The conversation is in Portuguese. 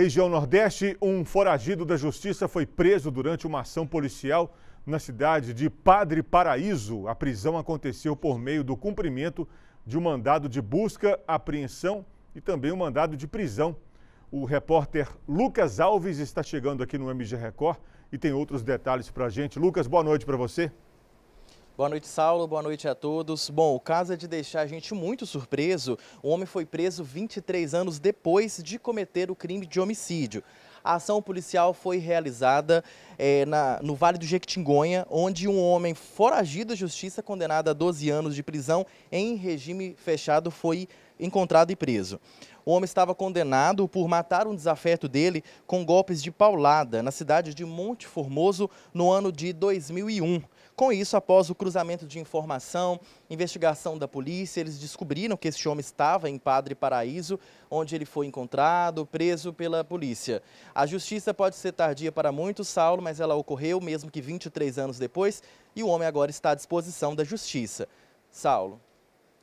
Região Nordeste, um foragido da justiça foi preso durante uma ação policial na cidade de Padre Paraíso. A prisão aconteceu por meio do cumprimento de um mandado de busca, apreensão e também um mandado de prisão. O repórter Lucas Alves está chegando aqui no MG Record e tem outros detalhes para a gente. Lucas, boa noite para você. Boa noite, Saulo. Boa noite a todos. Bom, o caso é de deixar a gente muito surpreso. O homem foi preso 23 anos depois de cometer o crime de homicídio. A ação policial foi realizada é, na, no Vale do Jequitinhonha, onde um homem foragido da justiça, condenado a 12 anos de prisão em regime fechado, foi encontrado e preso. O homem estava condenado por matar um desafeto dele com golpes de paulada na cidade de Monte Formoso no ano de 2001. Com isso, após o cruzamento de informação, investigação da polícia, eles descobriram que este homem estava em Padre Paraíso, onde ele foi encontrado, preso pela polícia. A justiça pode ser tardia para muitos, Saulo, mas ela ocorreu mesmo que 23 anos depois e o homem agora está à disposição da justiça. Saulo.